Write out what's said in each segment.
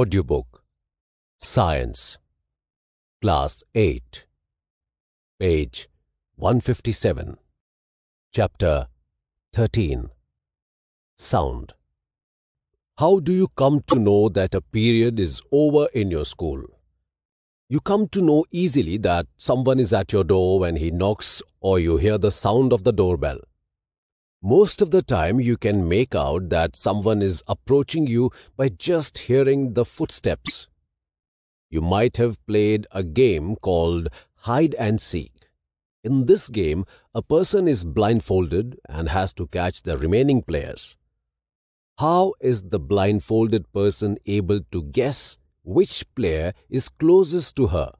Audiobook Science Class 8 Page 157 Chapter 13 Sound How do you come to know that a period is over in your school? You come to know easily that someone is at your door when he knocks or you hear the sound of the doorbell. Most of the time, you can make out that someone is approaching you by just hearing the footsteps. You might have played a game called hide and seek. In this game, a person is blindfolded and has to catch the remaining players. How is the blindfolded person able to guess which player is closest to her?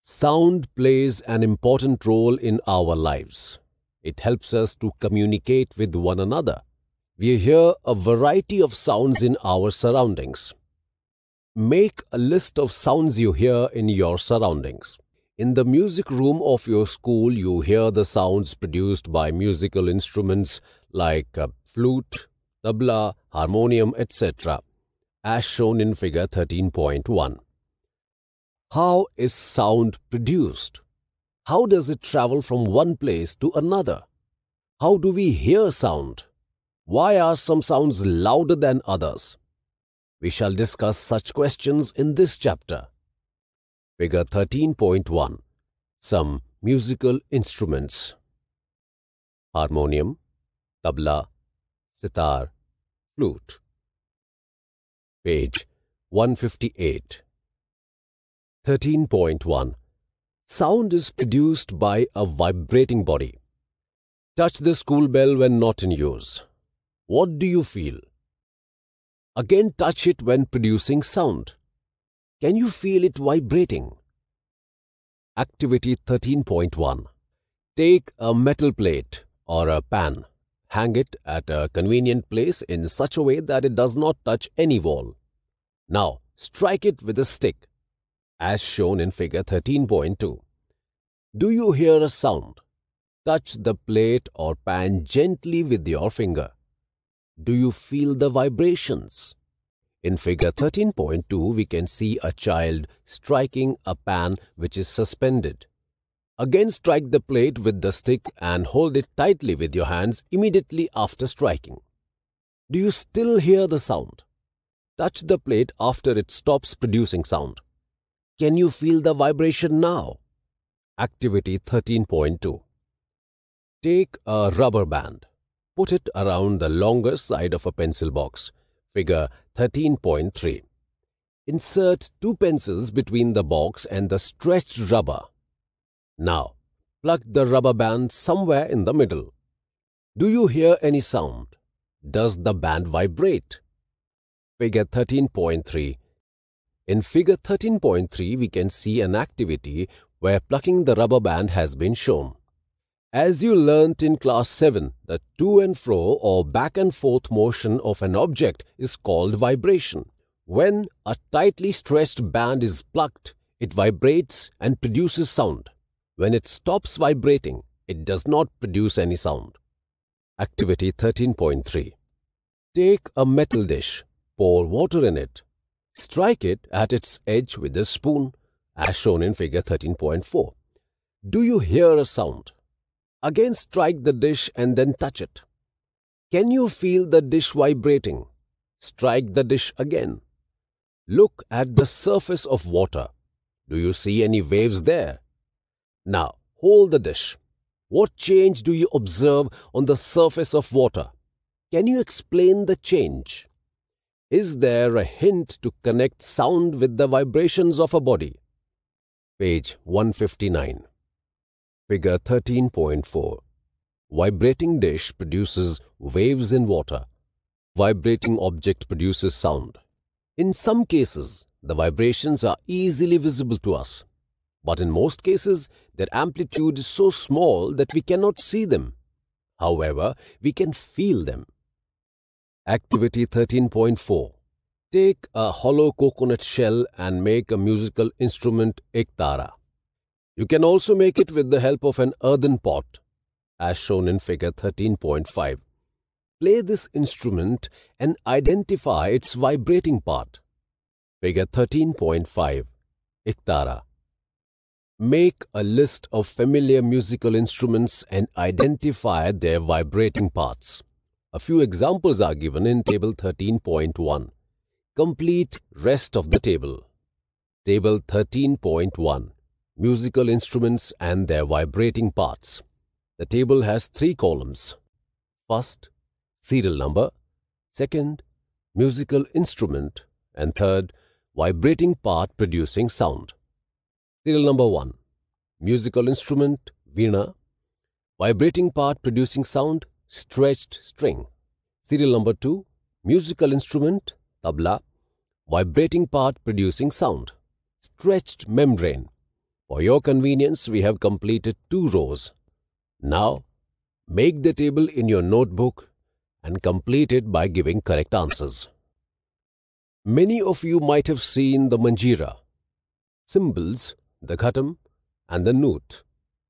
Sound plays an important role in our lives. It helps us to communicate with one another. We hear a variety of sounds in our surroundings. Make a list of sounds you hear in your surroundings. In the music room of your school, you hear the sounds produced by musical instruments like uh, flute, tabla, harmonium, etc., as shown in figure 13.1. How is sound produced? How does it travel from one place to another? How do we hear sound? Why are some sounds louder than others? We shall discuss such questions in this chapter. Figure 13.1 Some musical instruments Harmonium, tabla, sitar, flute. Page 158 13.1 Sound is produced by a vibrating body. Touch the school bell when not in use. What do you feel? Again, touch it when producing sound. Can you feel it vibrating? Activity 13.1 Take a metal plate or a pan. Hang it at a convenient place in such a way that it does not touch any wall. Now, strike it with a stick as shown in figure 13.2. Do you hear a sound? Touch the plate or pan gently with your finger. Do you feel the vibrations? In figure 13.2, we can see a child striking a pan which is suspended. Again, strike the plate with the stick and hold it tightly with your hands immediately after striking. Do you still hear the sound? Touch the plate after it stops producing sound. Can you feel the vibration now? Activity 13.2 Take a rubber band. Put it around the longer side of a pencil box. Figure 13.3 Insert two pencils between the box and the stretched rubber. Now, plug the rubber band somewhere in the middle. Do you hear any sound? Does the band vibrate? Figure 13.3 in figure 13.3, we can see an activity where plucking the rubber band has been shown. As you learnt in class 7, the to and fro or back and forth motion of an object is called vibration. When a tightly stretched band is plucked, it vibrates and produces sound. When it stops vibrating, it does not produce any sound. Activity 13.3 Take a metal dish, pour water in it Strike it at its edge with a spoon, as shown in figure 13.4. Do you hear a sound? Again strike the dish and then touch it. Can you feel the dish vibrating? Strike the dish again. Look at the surface of water. Do you see any waves there? Now, hold the dish. What change do you observe on the surface of water? Can you explain the change? Is there a hint to connect sound with the vibrations of a body? Page 159. Figure 13.4. Vibrating dish produces waves in water. Vibrating object produces sound. In some cases, the vibrations are easily visible to us. But in most cases, their amplitude is so small that we cannot see them. However, we can feel them. Activity 13.4 Take a hollow coconut shell and make a musical instrument ektara. You can also make it with the help of an earthen pot, as shown in figure 13.5. Play this instrument and identify its vibrating part. Figure 13.5 Ektara. Make a list of familiar musical instruments and identify their vibrating parts. A few examples are given in Table 13.1. Complete rest of the table. Table 13.1 Musical instruments and their vibrating parts. The table has three columns. First, serial number. Second, musical instrument. And third, vibrating part producing sound. Serial number 1 Musical instrument, Veena. Vibrating part producing sound, stretched string. Serial number 2, musical instrument, tabla, vibrating part producing sound. Stretched membrane. For your convenience, we have completed two rows. Now, make the table in your notebook and complete it by giving correct answers. Many of you might have seen the manjira, cymbals, the ghatam, and the noot,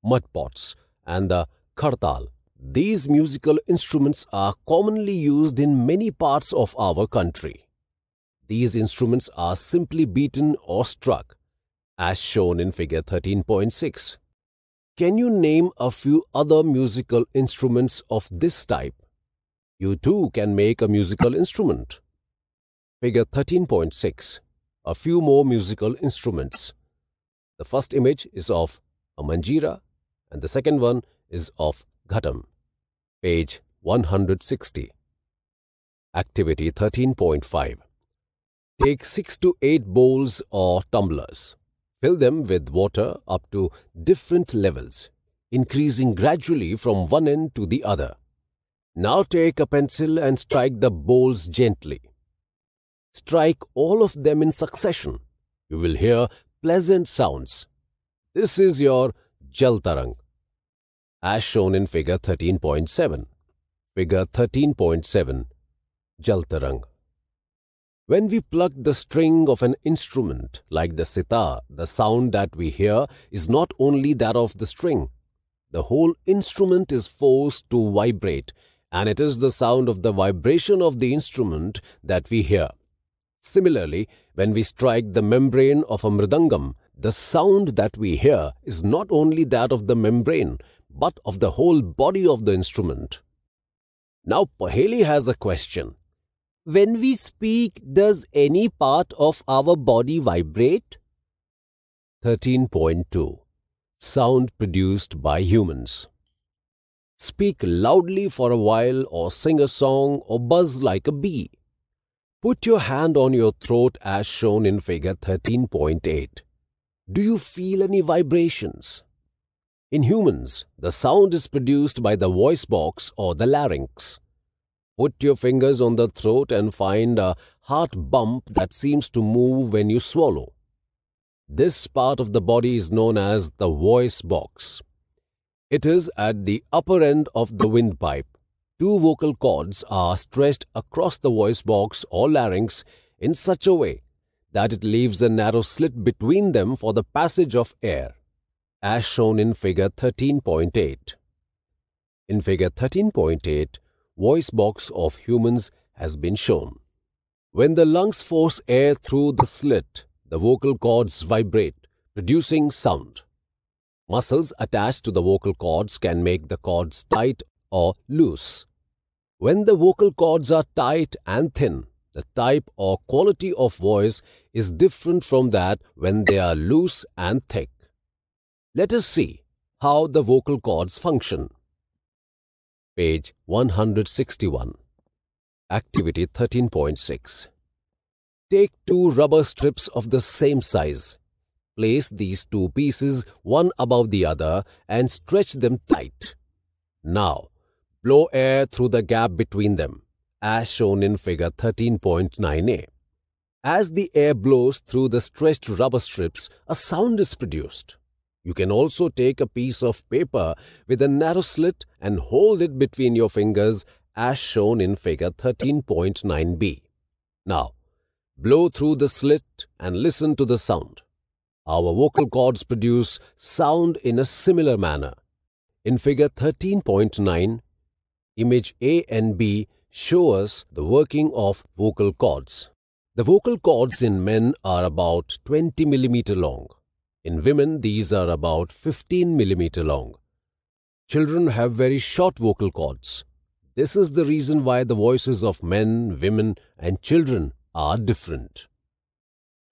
mud pots, and the kartal, these musical instruments are commonly used in many parts of our country. These instruments are simply beaten or struck, as shown in figure 13.6. Can you name a few other musical instruments of this type? You too can make a musical instrument. Figure 13.6 A few more musical instruments. The first image is of a manjira and the second one is of ghatam page 160. Activity 13.5 Take 6 to 8 bowls or tumblers. Fill them with water up to different levels, increasing gradually from one end to the other. Now take a pencil and strike the bowls gently. Strike all of them in succession. You will hear pleasant sounds. This is your jaltarang as shown in figure 13.7. Figure 13.7 Jaltarang. When we pluck the string of an instrument like the sitar, the sound that we hear is not only that of the string. The whole instrument is forced to vibrate and it is the sound of the vibration of the instrument that we hear. Similarly, when we strike the membrane of a mridangam, the sound that we hear is not only that of the membrane but of the whole body of the instrument. Now, Paheli has a question. When we speak, does any part of our body vibrate? 13.2 Sound produced by humans. Speak loudly for a while or sing a song or buzz like a bee. Put your hand on your throat as shown in figure 13.8. Do you feel any vibrations? In humans, the sound is produced by the voice box or the larynx. Put your fingers on the throat and find a heart bump that seems to move when you swallow. This part of the body is known as the voice box. It is at the upper end of the windpipe. Two vocal cords are stretched across the voice box or larynx in such a way that it leaves a narrow slit between them for the passage of air as shown in figure 13.8. In figure 13.8, voice box of humans has been shown. When the lungs force air through the slit, the vocal cords vibrate, producing sound. Muscles attached to the vocal cords can make the cords tight or loose. When the vocal cords are tight and thin, the type or quality of voice is different from that when they are loose and thick. Let us see how the vocal cords function. Page 161. Activity 13.6. Take two rubber strips of the same size. Place these two pieces one above the other and stretch them tight. Now, blow air through the gap between them, as shown in figure 13.9a. As the air blows through the stretched rubber strips, a sound is produced. You can also take a piece of paper with a narrow slit and hold it between your fingers as shown in figure 13.9b. Now, blow through the slit and listen to the sound. Our vocal cords produce sound in a similar manner. In figure 13.9, image A and B show us the working of vocal cords. The vocal cords in men are about 20 mm long in women, these are about 15 mm long. Children have very short vocal cords. This is the reason why the voices of men, women, and children are different.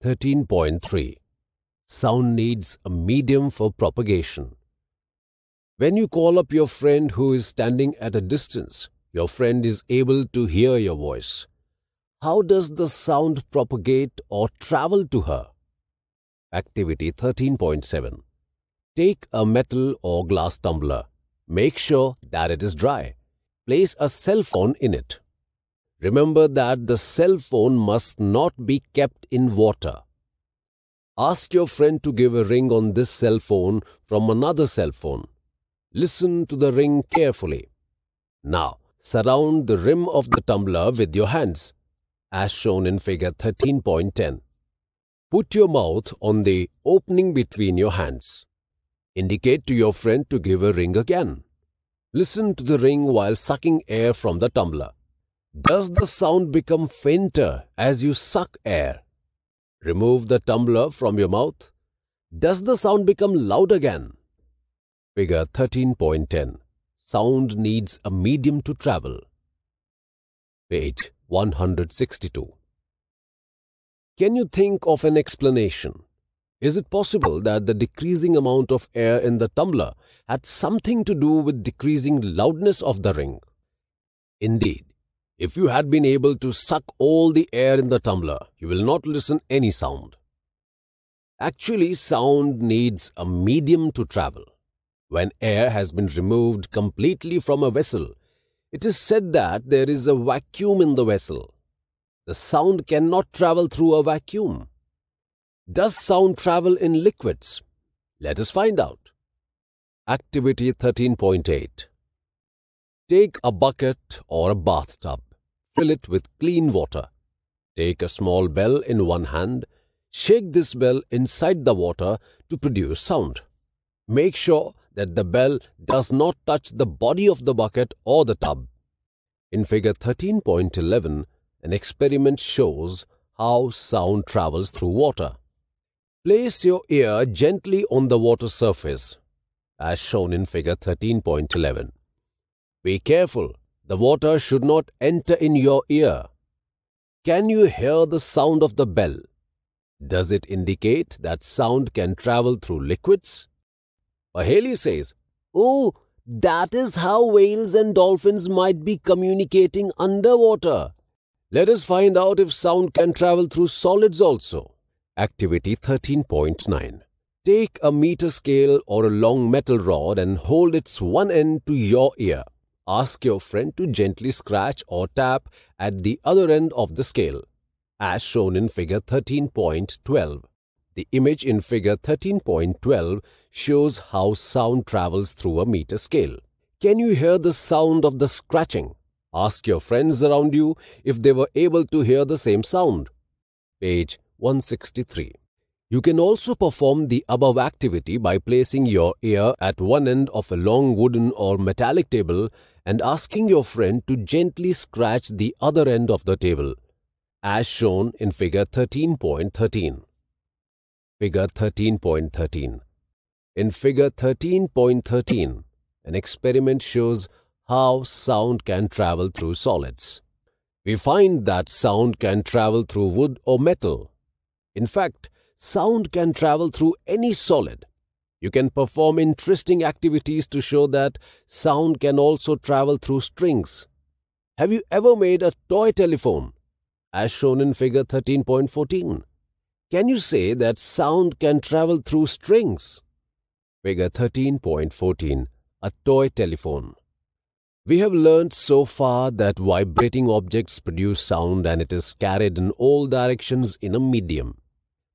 13.3 Sound needs a medium for propagation. When you call up your friend who is standing at a distance, your friend is able to hear your voice. How does the sound propagate or travel to her? Activity 13.7 Take a metal or glass tumbler. Make sure that it is dry. Place a cell phone in it. Remember that the cell phone must not be kept in water. Ask your friend to give a ring on this cell phone from another cell phone. Listen to the ring carefully. Now, surround the rim of the tumbler with your hands, as shown in figure 13.10. Put your mouth on the opening between your hands. Indicate to your friend to give a ring again. Listen to the ring while sucking air from the tumbler. Does the sound become fainter as you suck air? Remove the tumbler from your mouth. Does the sound become loud again? Figure 13.10 Sound needs a medium to travel. Page 162 can you think of an explanation? Is it possible that the decreasing amount of air in the tumbler had something to do with decreasing loudness of the ring? Indeed, if you had been able to suck all the air in the tumbler, you will not listen any sound. Actually, sound needs a medium to travel. When air has been removed completely from a vessel, it is said that there is a vacuum in the vessel the sound cannot travel through a vacuum. Does sound travel in liquids? Let us find out. Activity 13.8 Take a bucket or a bathtub. Fill it with clean water. Take a small bell in one hand. Shake this bell inside the water to produce sound. Make sure that the bell does not touch the body of the bucket or the tub. In figure 13.11, an experiment shows how sound travels through water. Place your ear gently on the water surface, as shown in figure 13.11. Be careful, the water should not enter in your ear. Can you hear the sound of the bell? Does it indicate that sound can travel through liquids? Mahaley says, Oh, that is how whales and dolphins might be communicating underwater. Let us find out if sound can travel through solids also. Activity 13.9. Take a meter scale or a long metal rod and hold its one end to your ear. Ask your friend to gently scratch or tap at the other end of the scale, as shown in figure 13.12. The image in figure 13.12 shows how sound travels through a meter scale. Can you hear the sound of the scratching? Ask your friends around you if they were able to hear the same sound. Page 163. You can also perform the above activity by placing your ear at one end of a long wooden or metallic table and asking your friend to gently scratch the other end of the table, as shown in Figure 13.13. Figure 13.13. In Figure 13.13, an experiment shows how sound can travel through solids. We find that sound can travel through wood or metal. In fact, sound can travel through any solid. You can perform interesting activities to show that sound can also travel through strings. Have you ever made a toy telephone? As shown in figure 13.14. Can you say that sound can travel through strings? Figure 13.14 A toy telephone. We have learned so far that vibrating objects produce sound and it is carried in all directions in a medium.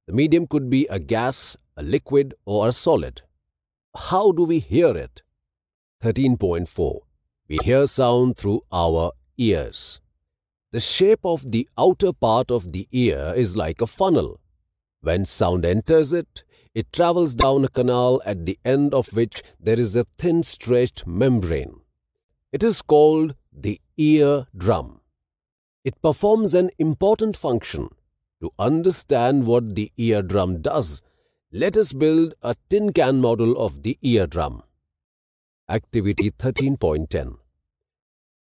The medium could be a gas, a liquid, or a solid. How do we hear it? 13.4 We hear sound through our ears. The shape of the outer part of the ear is like a funnel. When sound enters it, it travels down a canal at the end of which there is a thin stretched membrane. It is called the ear drum. It performs an important function. To understand what the ear drum does, let us build a tin can model of the ear drum. Activity 13.10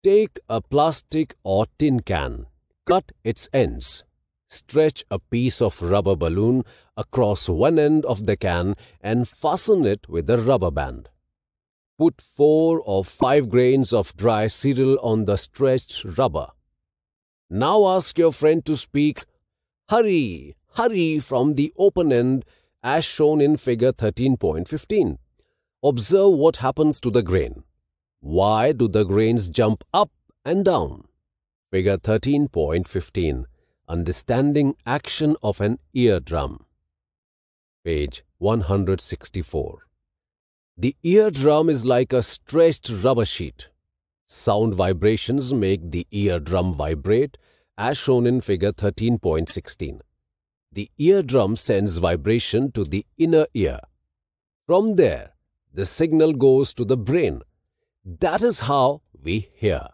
Take a plastic or tin can, cut its ends. Stretch a piece of rubber balloon across one end of the can and fasten it with a rubber band. Put 4 or 5 grains of dry cereal on the stretched rubber. Now ask your friend to speak hurry, hurry from the open end as shown in figure 13.15. Observe what happens to the grain. Why do the grains jump up and down? Figure 13.15 Understanding Action of an Eardrum. Page 164. The eardrum is like a stretched rubber sheet. Sound vibrations make the eardrum vibrate, as shown in figure 13.16. The eardrum sends vibration to the inner ear. From there, the signal goes to the brain. That is how we hear.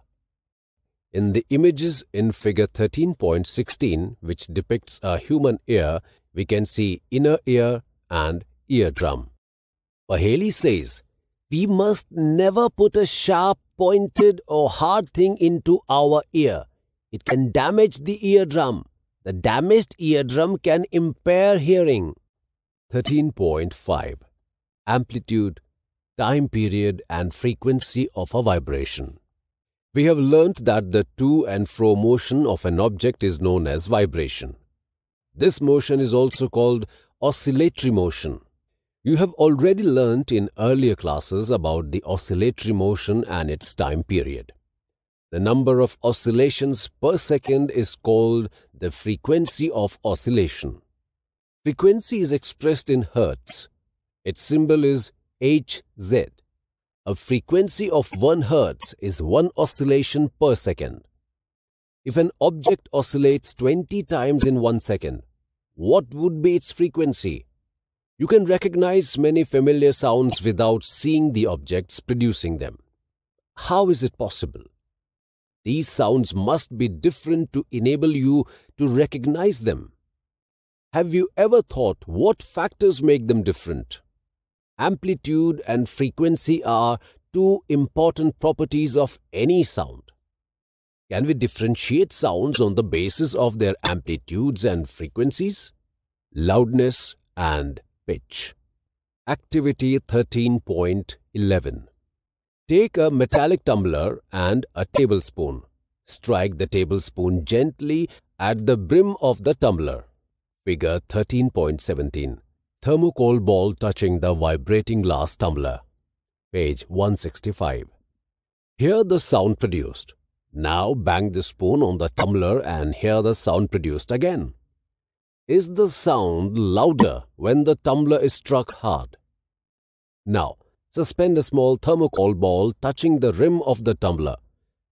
In the images in figure 13.16, which depicts a human ear, we can see inner ear and eardrum. O'Haley says, We must never put a sharp, pointed, or hard thing into our ear. It can damage the eardrum. The damaged eardrum can impair hearing. 13.5 Amplitude, time period, and frequency of a vibration. We have learnt that the to and fro motion of an object is known as vibration. This motion is also called oscillatory motion. You have already learnt in earlier classes about the oscillatory motion and its time period. The number of oscillations per second is called the frequency of oscillation. Frequency is expressed in hertz. Its symbol is Hz. A frequency of 1 hertz is 1 oscillation per second. If an object oscillates 20 times in 1 second, what would be its frequency? You can recognize many familiar sounds without seeing the objects producing them. How is it possible? These sounds must be different to enable you to recognize them. Have you ever thought what factors make them different? Amplitude and frequency are two important properties of any sound. Can we differentiate sounds on the basis of their amplitudes and frequencies? Loudness and pitch. Activity 13.11 Take a metallic tumbler and a tablespoon. Strike the tablespoon gently at the brim of the tumbler. Figure 13.17 Thermocol ball touching the vibrating glass tumbler. Page 165. Hear the sound produced. Now bang the spoon on the tumbler and hear the sound produced again is the sound louder when the tumbler is struck hard? Now, suspend a small thermocol ball touching the rim of the tumbler,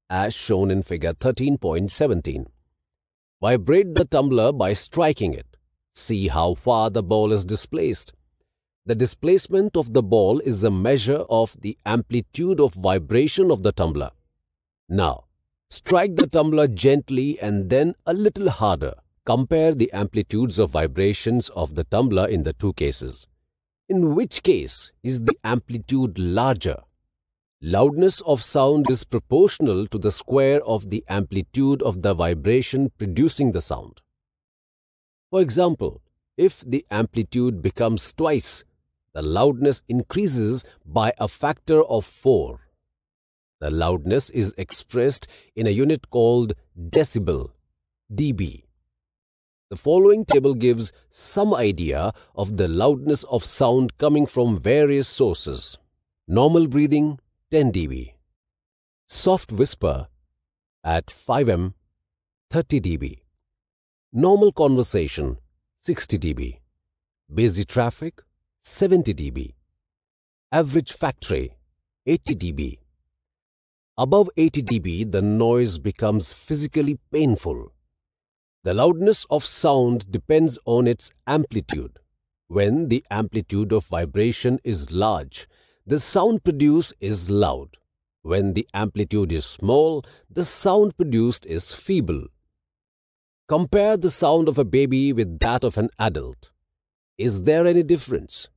as shown in figure 13.17. Vibrate the tumbler by striking it. See how far the ball is displaced. The displacement of the ball is a measure of the amplitude of vibration of the tumbler. Now, strike the tumbler gently and then a little harder. Compare the amplitudes of vibrations of the tumbler in the two cases. In which case is the amplitude larger? Loudness of sound is proportional to the square of the amplitude of the vibration producing the sound. For example, if the amplitude becomes twice, the loudness increases by a factor of 4. The loudness is expressed in a unit called decibel, dB. The following table gives some idea of the loudness of sound coming from various sources. Normal breathing 10 dB. Soft whisper at 5m 30 dB. Normal conversation 60 dB. Busy traffic 70 dB. Average factory 80 dB. Above 80 dB, the noise becomes physically painful. The loudness of sound depends on its amplitude. When the amplitude of vibration is large, the sound produced is loud. When the amplitude is small, the sound produced is feeble. Compare the sound of a baby with that of an adult. Is there any difference?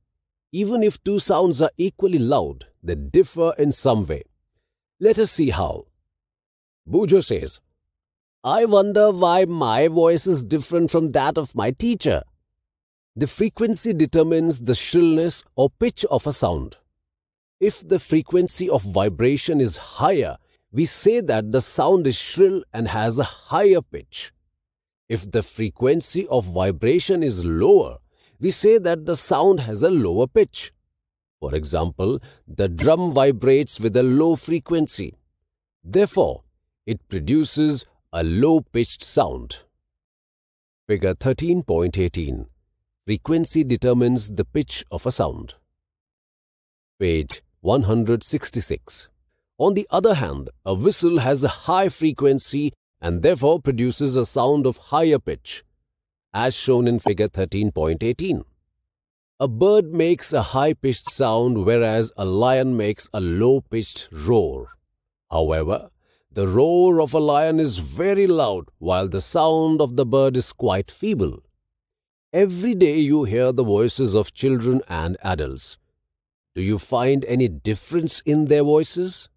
Even if two sounds are equally loud, they differ in some way. Let us see how. Bujo says, I wonder why my voice is different from that of my teacher. The frequency determines the shrillness or pitch of a sound. If the frequency of vibration is higher, we say that the sound is shrill and has a higher pitch. If the frequency of vibration is lower, we say that the sound has a lower pitch. For example, the drum vibrates with a low frequency. Therefore, it produces a low-pitched sound. Figure 13.18 Frequency determines the pitch of a sound. Page 166. On the other hand, a whistle has a high frequency and therefore produces a sound of higher pitch, as shown in figure 13.18. A bird makes a high-pitched sound whereas a lion makes a low-pitched roar. However, the roar of a lion is very loud, while the sound of the bird is quite feeble. Every day you hear the voices of children and adults. Do you find any difference in their voices?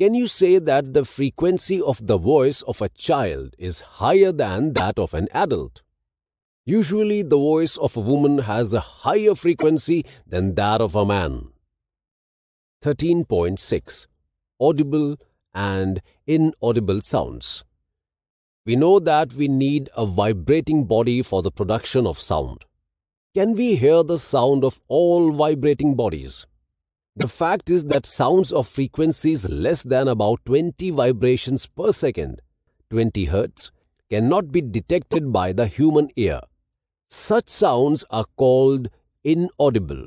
Can you say that the frequency of the voice of a child is higher than that of an adult? Usually, the voice of a woman has a higher frequency than that of a man. 13.6 Audible and inaudible sounds. We know that we need a vibrating body for the production of sound. Can we hear the sound of all vibrating bodies? The fact is that sounds of frequencies less than about 20 vibrations per second, 20 hertz, cannot be detected by the human ear. Such sounds are called inaudible.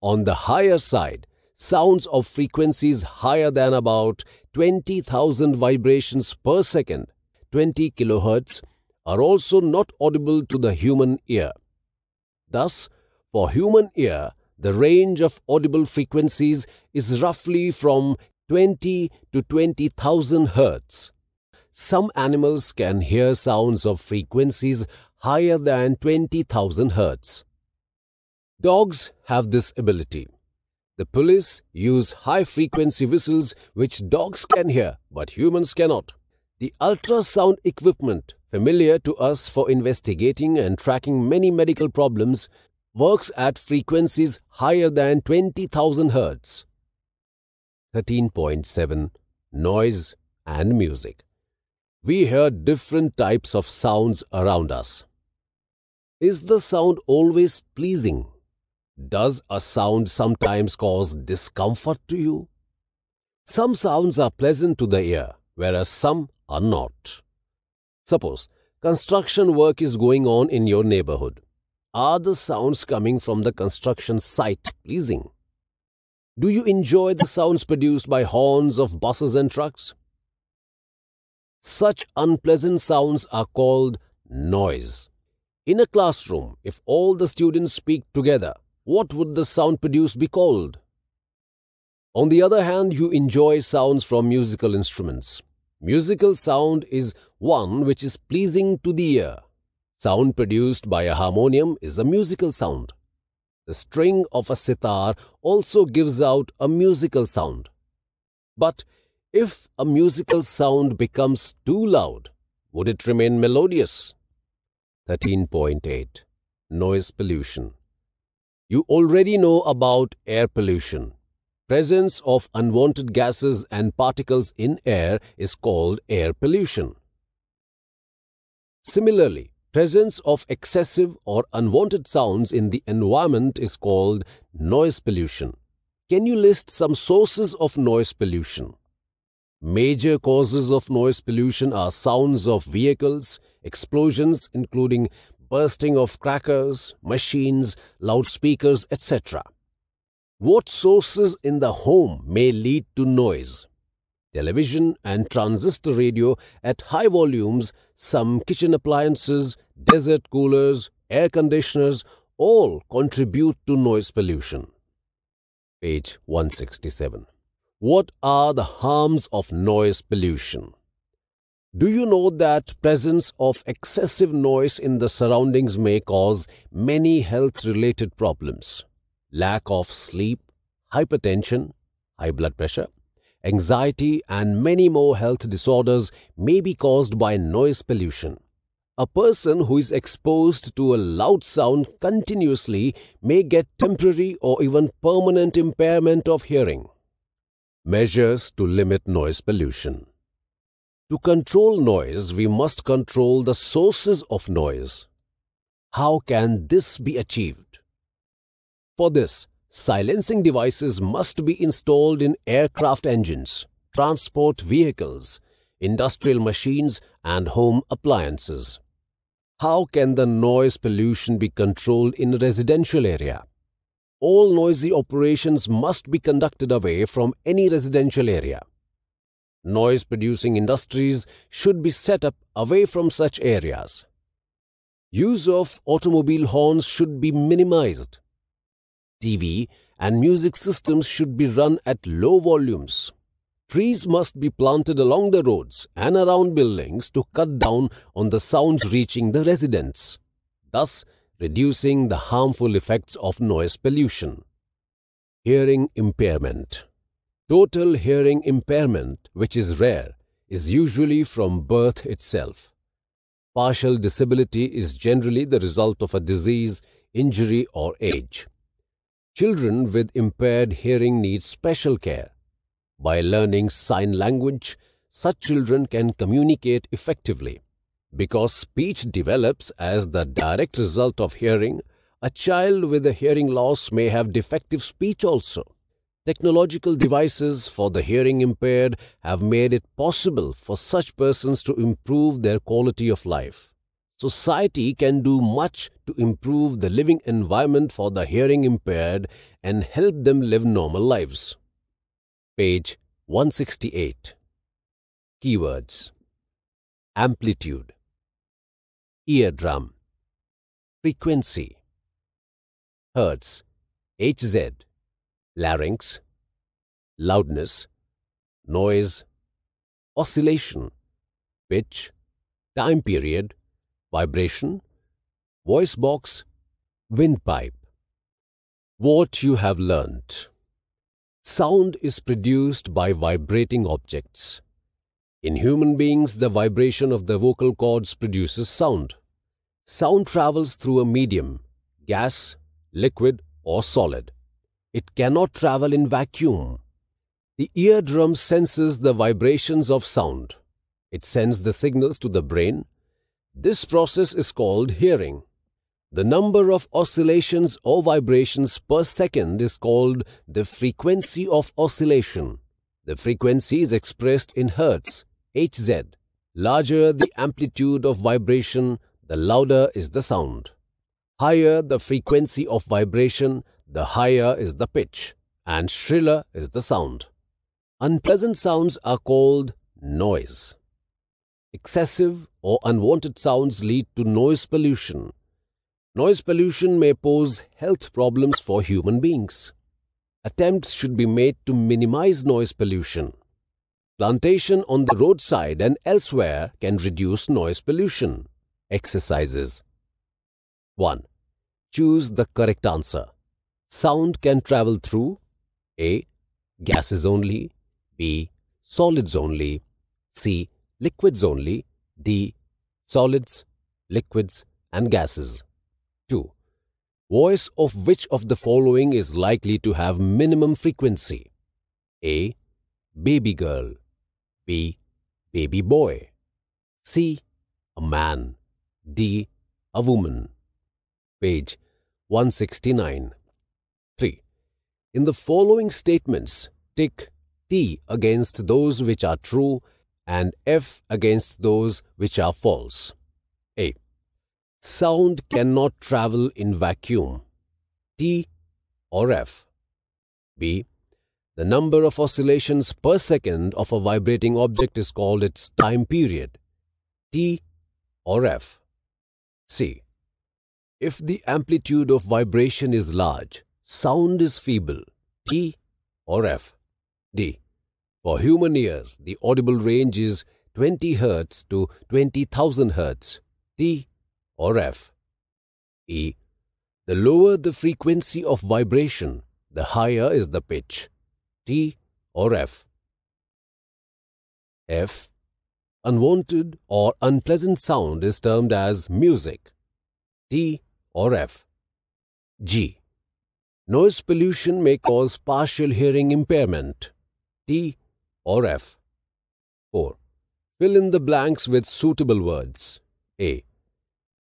On the higher side, sounds of frequencies higher than about 20,000 vibrations per second, 20 kHz, are also not audible to the human ear. Thus, for human ear, the range of audible frequencies is roughly from 20 to 20,000 Hz. Some animals can hear sounds of frequencies higher than 20,000 Hz. Dogs have this ability. The police use high frequency whistles which dogs can hear but humans cannot. The ultrasound equipment, familiar to us for investigating and tracking many medical problems, works at frequencies higher than 20,000 Hz. 13.7 Noise and Music We hear different types of sounds around us. Is the sound always pleasing? Does a sound sometimes cause discomfort to you? Some sounds are pleasant to the ear, whereas some are not. Suppose construction work is going on in your neighborhood. Are the sounds coming from the construction site pleasing? Do you enjoy the sounds produced by horns of buses and trucks? Such unpleasant sounds are called noise. In a classroom, if all the students speak together, what would the sound produced be called? On the other hand, you enjoy sounds from musical instruments. Musical sound is one which is pleasing to the ear. Sound produced by a harmonium is a musical sound. The string of a sitar also gives out a musical sound. But if a musical sound becomes too loud, would it remain melodious? 13.8 Noise Pollution you already know about air pollution. Presence of unwanted gases and particles in air is called air pollution. Similarly, presence of excessive or unwanted sounds in the environment is called noise pollution. Can you list some sources of noise pollution? Major causes of noise pollution are sounds of vehicles, explosions including bursting of crackers, machines, loudspeakers, etc. What sources in the home may lead to noise? Television and transistor radio at high volumes, some kitchen appliances, desert coolers, air conditioners all contribute to noise pollution. Page 167. What are the harms of noise pollution? Do you know that presence of excessive noise in the surroundings may cause many health-related problems? Lack of sleep, hypertension, high blood pressure, anxiety and many more health disorders may be caused by noise pollution. A person who is exposed to a loud sound continuously may get temporary or even permanent impairment of hearing. Measures to limit noise pollution. To control noise, we must control the sources of noise. How can this be achieved? For this, silencing devices must be installed in aircraft engines, transport vehicles, industrial machines and home appliances. How can the noise pollution be controlled in a residential area? All noisy operations must be conducted away from any residential area. Noise producing industries should be set up away from such areas. Use of automobile horns should be minimized. TV and music systems should be run at low volumes. Trees must be planted along the roads and around buildings to cut down on the sounds reaching the residents, thus reducing the harmful effects of noise pollution. Hearing impairment. Total hearing impairment, which is rare, is usually from birth itself. Partial disability is generally the result of a disease, injury, or age. Children with impaired hearing need special care. By learning sign language, such children can communicate effectively. Because speech develops as the direct result of hearing, a child with a hearing loss may have defective speech also. Technological devices for the hearing impaired have made it possible for such persons to improve their quality of life. Society can do much to improve the living environment for the hearing impaired and help them live normal lives. Page 168 Keywords Amplitude Eardrum Frequency Hertz HZ larynx, loudness, noise, oscillation, pitch, time period, vibration, voice box, windpipe. What you have learnt. Sound is produced by vibrating objects. In human beings, the vibration of the vocal cords produces sound. Sound travels through a medium, gas, liquid or solid. It cannot travel in vacuum. The eardrum senses the vibrations of sound. It sends the signals to the brain. This process is called hearing. The number of oscillations or vibrations per second is called the frequency of oscillation. The frequency is expressed in hertz, Hz. Larger the amplitude of vibration, the louder is the sound. Higher the frequency of vibration, the higher is the pitch and shriller is the sound. Unpleasant sounds are called noise. Excessive or unwanted sounds lead to noise pollution. Noise pollution may pose health problems for human beings. Attempts should be made to minimize noise pollution. Plantation on the roadside and elsewhere can reduce noise pollution. Exercises 1. Choose the correct answer. Sound can travel through A. Gases only, B. Solids only, C. Liquids only, D. Solids, liquids, and gases. 2. Voice of which of the following is likely to have minimum frequency? A. Baby girl. B. Baby boy. C. A man. D. A woman. Page 169. In the following statements, tick T against those which are true and F against those which are false. A. Sound cannot travel in vacuum. T or F. B. The number of oscillations per second of a vibrating object is called its time period. T or F. C. If the amplitude of vibration is large, Sound is feeble, T or F. D. For human ears, the audible range is 20 Hz to 20,000 Hz, T or F. E. The lower the frequency of vibration, the higher is the pitch, T or F. F. Unwanted or unpleasant sound is termed as music, T or F. G. Noise pollution may cause partial hearing impairment. T or F. 4. Fill in the blanks with suitable words. A.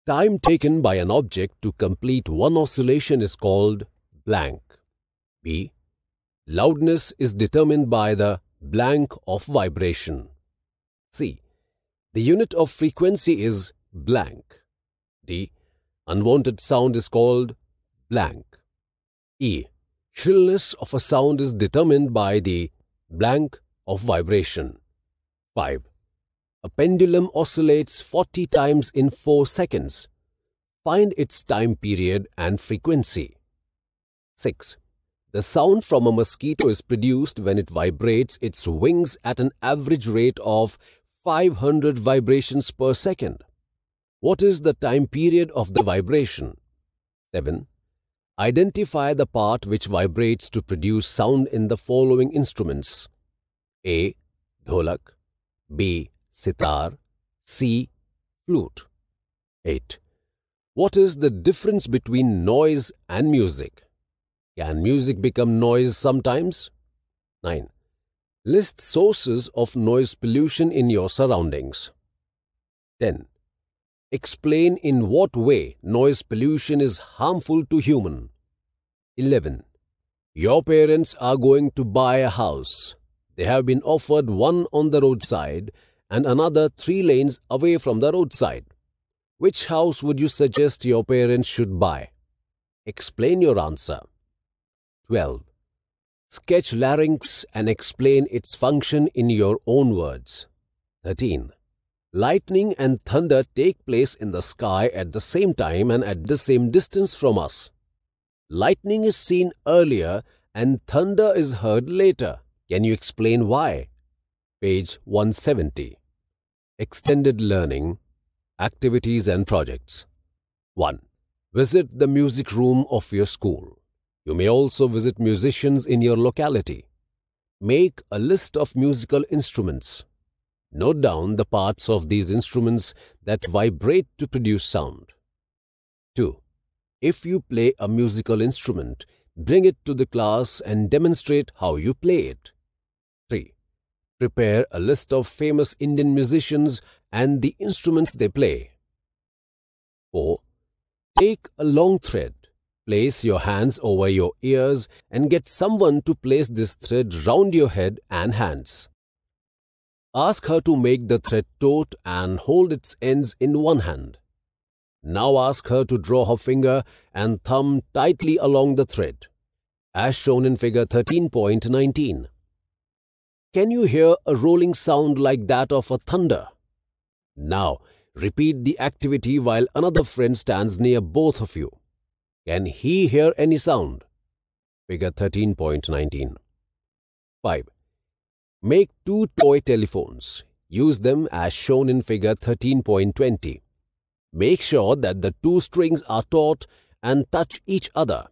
Time taken by an object to complete one oscillation is called blank. B. Loudness is determined by the blank of vibration. C. The unit of frequency is blank. D. Unwanted sound is called blank. E. Shrillness of a sound is determined by the blank of vibration. 5. A pendulum oscillates 40 times in 4 seconds. Find its time period and frequency. 6. The sound from a mosquito is produced when it vibrates its wings at an average rate of 500 vibrations per second. What is the time period of the vibration? 7. Identify the part which vibrates to produce sound in the following instruments A. Dholak B. Sitar C. Flute 8. What is the difference between noise and music? Can music become noise sometimes? 9. List sources of noise pollution in your surroundings. 10. Explain in what way noise pollution is harmful to human. 11. Your parents are going to buy a house. They have been offered one on the roadside and another three lanes away from the roadside. Which house would you suggest your parents should buy? Explain your answer. 12. Sketch larynx and explain its function in your own words. 13. Lightning and thunder take place in the sky at the same time and at the same distance from us. Lightning is seen earlier and thunder is heard later. Can you explain why? Page 170. Extended Learning Activities and Projects 1. Visit the music room of your school. You may also visit musicians in your locality. Make a list of musical instruments note down the parts of these instruments that vibrate to produce sound. 2. If you play a musical instrument, bring it to the class and demonstrate how you play it. 3. Prepare a list of famous Indian musicians and the instruments they play. 4. Take a long thread. Place your hands over your ears and get someone to place this thread round your head and hands. Ask her to make the thread taut and hold its ends in one hand. Now ask her to draw her finger and thumb tightly along the thread, as shown in figure 13.19. Can you hear a rolling sound like that of a thunder? Now, repeat the activity while another friend stands near both of you. Can he hear any sound? Figure 13.19. 5. Make two toy telephones. Use them as shown in figure 13.20. Make sure that the two strings are taut and touch each other.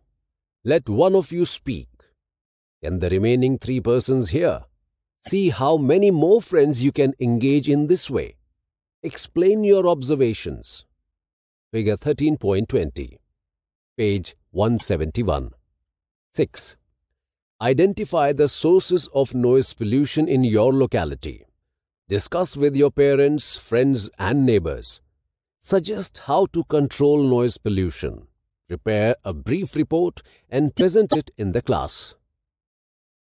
Let one of you speak. and the remaining three persons hear? See how many more friends you can engage in this way. Explain your observations. Figure 13.20, page 171. 6. Identify the sources of noise pollution in your locality. Discuss with your parents, friends, and neighbors. Suggest how to control noise pollution. Prepare a brief report and present it in the class.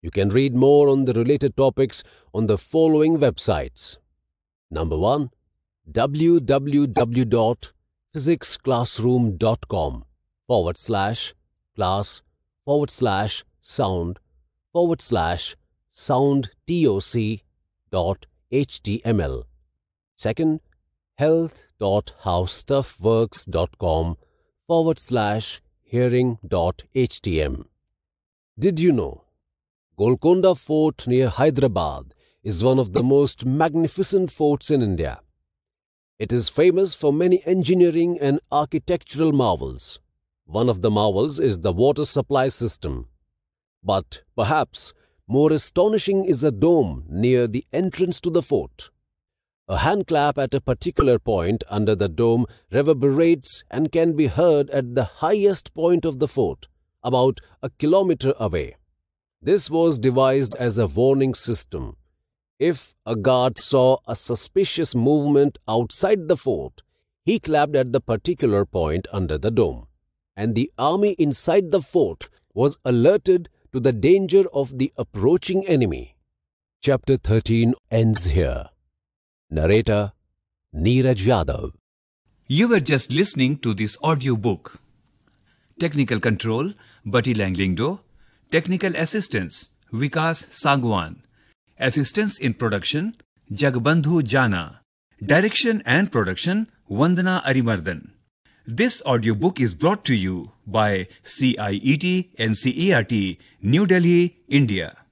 You can read more on the related topics on the following websites. Number 1 www.physicsclassroom.com forward slash class forward slash sound forward slash soundtoc.html. Second, health.howstuffworks.com forward slash hearing.htm. Did you know? Golconda Fort near Hyderabad is one of the most magnificent forts in India. It is famous for many engineering and architectural marvels. One of the marvels is the water supply system. But perhaps more astonishing is a dome near the entrance to the fort. A hand clap at a particular point under the dome reverberates and can be heard at the highest point of the fort, about a kilometer away. This was devised as a warning system. If a guard saw a suspicious movement outside the fort, he clapped at the particular point under the dome, and the army inside the fort was alerted to the danger of the approaching enemy. Chapter 13 ends here. Narrator Neeraj Yadav. You were just listening to this audiobook. Technical control Bati Langlingdo. Technical assistance Vikas Sangwan. Assistance in production Jagbandhu Jana. Direction and production Vandana Arimardhan. This audiobook is brought to you by CIET NCERT, New Delhi, India.